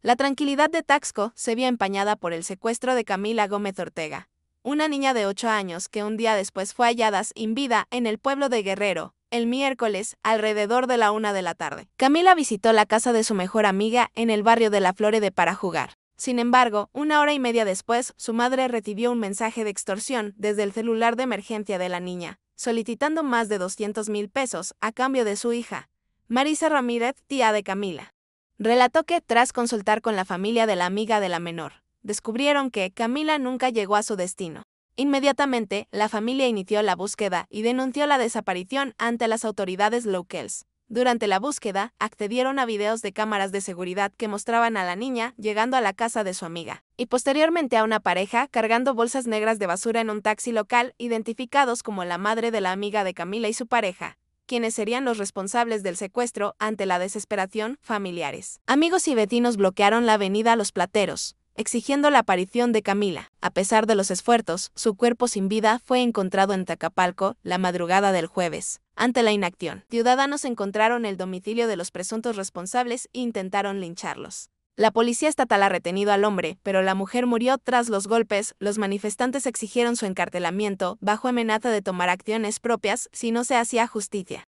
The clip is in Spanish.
La tranquilidad de Taxco se vio empañada por el secuestro de Camila Gómez Ortega, una niña de 8 años que un día después fue hallada sin vida en el pueblo de Guerrero, el miércoles, alrededor de la una de la tarde. Camila visitó la casa de su mejor amiga en el barrio de La Florede para jugar. Sin embargo, una hora y media después, su madre recibió un mensaje de extorsión desde el celular de emergencia de la niña, solicitando más de 200 mil pesos a cambio de su hija, Marisa Ramírez, tía de Camila. Relató que, tras consultar con la familia de la amiga de la menor, descubrieron que Camila nunca llegó a su destino. Inmediatamente, la familia inició la búsqueda y denunció la desaparición ante las autoridades locales. Durante la búsqueda, accedieron a videos de cámaras de seguridad que mostraban a la niña llegando a la casa de su amiga, y posteriormente a una pareja cargando bolsas negras de basura en un taxi local, identificados como la madre de la amiga de Camila y su pareja, quienes serían los responsables del secuestro ante la desesperación, familiares. Amigos y vecinos bloquearon la avenida Los Plateros, exigiendo la aparición de Camila. A pesar de los esfuerzos, su cuerpo sin vida fue encontrado en Tacapalco la madrugada del jueves. Ante la inacción, ciudadanos encontraron el domicilio de los presuntos responsables e intentaron lincharlos. La policía estatal ha retenido al hombre, pero la mujer murió tras los golpes. Los manifestantes exigieron su encartelamiento, bajo amenaza de tomar acciones propias si no se hacía justicia.